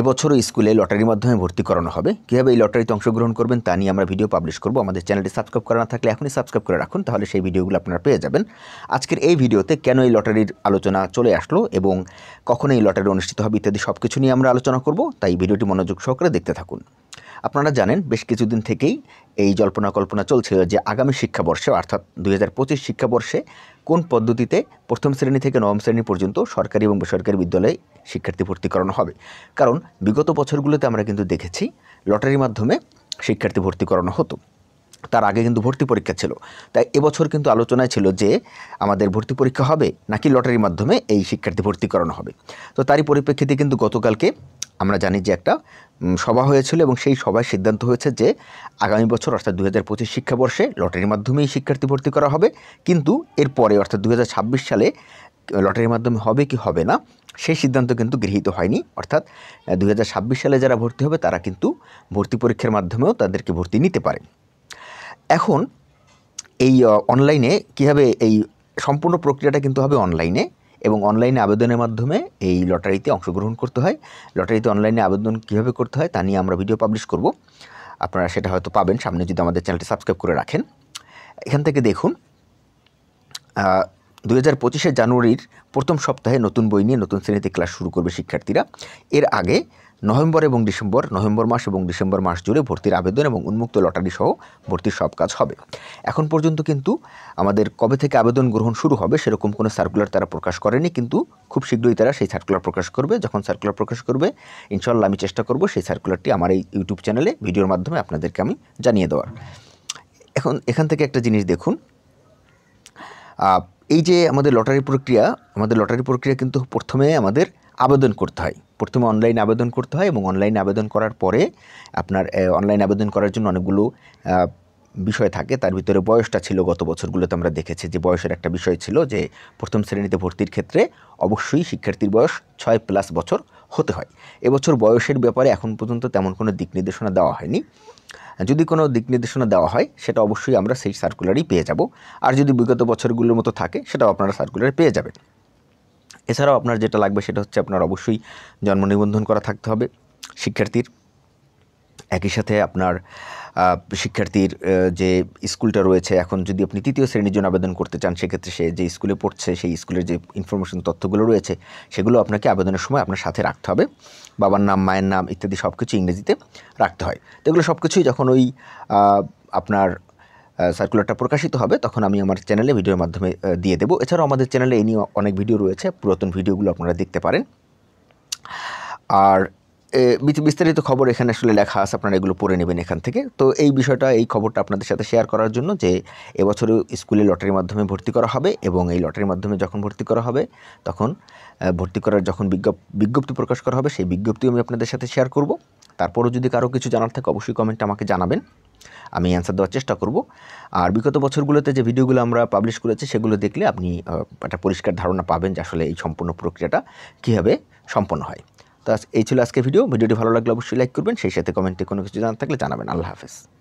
এবছরও স্কুলে লটারির মাধ্যমে ভর্তি করানো হবে কীভাবে এই লটারিতে অংশগ্রহণ করবেন তা নিয়ে আমরা ভিডিও পাবলিশ করব আমাদের চ্যানেলটি সাবস্ক্রাইব করা না থাকলে এখনই সাবস্ক্রাইব করে রাখুন তাহলে সেই ভিডিওগুলো আপনারা পেয়ে যাবেন আজকের এই ভিডিওতে কেন এই লটারির আলোচনা চলে আসলো এবং কখন এই লটারি অনুষ্ঠিত হবে ইত্যাদি সব কিছু নিয়ে আমরা আলোচনা করব তাই ভিডিওটি মনোযোগ সহকারে দেখতে থাকুন আপনারা জানেন বেশ কিছুদিন থেকেই এই জল্পনা কল্পনা চলছিল যে আগামী শিক্ষাবর্ষে অর্থাৎ দুই শিক্ষাবর্ষে কোন পদ্ধতিতে প্রথম শ্রেণী থেকে নবম শ্রেণী পর্যন্ত সরকারি এবং বেসরকারি বিদ্যালয়ে শিক্ষার্থী ভর্তি করানো হবে কারণ বিগত বছরগুলোতে আমরা কিন্তু দেখেছি লটারির মাধ্যমে শিক্ষার্থী ভর্তি করানো হতো তার আগে কিন্তু ভর্তি পরীক্ষা ছিল তাই এবছর কিন্তু আলোচনায় ছিল যে আমাদের ভর্তি পরীক্ষা হবে নাকি লটারির মাধ্যমে এই শিক্ষার্থী ভর্তি করানো হবে তো তারই পরিপ্রেক্ষিতে কিন্তু গতকালকে আমরা জানি যে একটা সভা হয়েছিল এবং সেই সভায় সিদ্ধান্ত হয়েছে যে আগামী বছর অর্থাৎ দু হাজার পঁচিশ শিক্ষাবর্ষে লটারির মাধ্যমেই শিক্ষার্থী ভর্তি করা হবে কিন্তু এরপরে অর্থাৎ দু সালে লটারির মাধ্যমে হবে কি হবে না সেই সিদ্ধান্ত কিন্তু গৃহীত হয়নি অর্থাৎ দু সালে যারা ভর্তি হবে তারা কিন্তু ভর্তি পরীক্ষার মাধ্যমেও তাদেরকে ভর্তি নিতে পারে এখন এই অনলাইনে কীভাবে এই সম্পূর্ণ প্রক্রিয়াটা কিন্তু হবে অনলাইনে এবং অনলাইনে আবেদনের মাধ্যমে এই লটারিতে অংশগ্রহণ করতে হয় লটারিতে অনলাইনে আবেদন কীভাবে করতে হয় তা নিয়ে আমরা ভিডিও পাবলিশ করব আপনারা সেটা হয়তো পাবেন সামনে যদি আমাদের চ্যানেলটি সাবস্ক্রাইব করে রাখেন এখান থেকে দেখুন দু হাজার পঁচিশে জানুয়ারির প্রথম সপ্তাহে নতুন বই নিয়ে নতুন শ্রেণীতে ক্লাস শুরু করবে শিক্ষার্থীরা এর আগে নভেম্বর এবং ডিসেম্বর নভেম্বর মাস এবং ডিসেম্বর মাস জুড়ে ভর্তির আবেদন এবং উন্মুক্ত লটারি সহ ভর্তির সব কাজ হবে এখন পর্যন্ত কিন্তু আমাদের কবে থেকে আবেদন গ্রহণ শুরু হবে সেরকম কোনো সার্কুলার তারা প্রকাশ করেনি কিন্তু খুব শীঘ্রই তারা সেই সার্কুলার প্রকাশ করবে যখন সার্কুলার প্রকাশ করবে ইনশাল্লাহ আমি চেষ্টা করব সেই সার্কুলারটি আমার এই ইউটিউব চ্যানেলে ভিডিওর মাধ্যমে আপনাদেরকে আমি জানিয়ে দেওয়ার এখন এখান থেকে একটা জিনিস দেখুন এই যে আমাদের লটারি প্রক্রিয়া আমাদের লটারি প্রক্রিয়া কিন্তু প্রথমে আমাদের আবেদন করতে হয় প্রথমে অনলাইন আবেদন করতে হয় এবং অনলাইন আবেদন করার পরে আপনার অনলাইন আবেদন করার জন্য অনেকগুলো বিষয় থাকে তার ভিতরে বয়সটা ছিল গত বছরগুলোতে আমরা দেখেছি যে বয়সের একটা বিষয় ছিল যে প্রথম শ্রেণীতে ভর্তির ক্ষেত্রে অবশ্যই শিক্ষার্থীর বয়স ছয় প্লাস বছর হতে হয় এবছর বয়সের ব্যাপারে এখন পর্যন্ত তেমন কোনো দিক নির্দেশনা দেওয়া হয়নি যদি কোনো দিক নির্দেশনা দেওয়া হয় সেটা অবশ্যই আমরা সেই সার্কুলারই পেয়ে যাব আর যদি বিগত বছরগুলোর মতো থাকে সেটাও আপনারা সার্কুলার পেয়ে যাবেন এছাড়াও আপনার যেটা লাগবে সেটা হচ্ছে আপনার অবশ্যই জন্ম নিবন্ধন করা থাকতে হবে শিক্ষার্থীর একই সাথে আপনার শিক্ষার্থীর যে স্কুলটা রয়েছে এখন যদি আপনি তৃতীয় শ্রেণীর জন্য আবেদন করতে চান সেক্ষেত্রে সে যে স্কুলে পড়ছে সেই স্কুলের যে ইনফরমেশন তথ্যগুলো রয়েছে সেগুলো আপনাকে আবেদনের সময় আপনার সাথে রাখতে হবে বাবার নাম মায়ের নাম ইত্যাদি সব কিছু ইংরেজিতে রাখতে হয় তো এগুলো সব কিছুই যখন ওই আপনার সার্কুলারটা প্রকাশিত হবে তখন আমি আমার চ্যানেলে ভিডিওর মাধ্যমে দিয়ে দেবো এছাড়াও আমাদের চ্যানেলে এই নিয়ে অনেক ভিডিও রয়েছে পুরাতন ভিডিওগুলো আপনারা দেখতে পারেন আর বিস্তারিত খবর এখানে আসলে লেখা আছে আপনারা এগুলো পড়ে নেবেন এখান থেকে তো এই বিষয়টা এই খবরটা আপনাদের সাথে শেয়ার করার জন্য যে এবছরেও স্কুলে লটারির মাধ্যমে ভর্তি করা হবে এবং এই লটারির মাধ্যমে যখন ভর্তি করা হবে তখন ভর্তি করার যখন বিজ্ঞপ্তি প্রকাশ করা হবে সেই বিজ্ঞপ্তিও আমি আপনাদের সাথে শেয়ার করব তারপরও যদি কারো কিছু জানার থাকে অবশ্যই কমেন্টে আমাকে জানাবেন আমি অ্যান্সার দেওয়ার চেষ্টা করব আর বিগত বছরগুলোতে যে ভিডিওগুলো আমরা পাবলিশ করেছি সেগুলো দেখলে আপনি একটা পরিষ্কার ধারণা পাবেন যে আসলে এই সম্পূর্ণ প্রক্রিয়াটা কীভাবে সম্পন্ন হয় তো এই ছিল আজকে ভিডিও ভিডিওটি ভালো লাগলে অবশ্যই লাইক করবেন সেই সাথে কমেন্টে কোনো কিছু জানার থাকলে জানাবেন আল্লাহ হাফেজ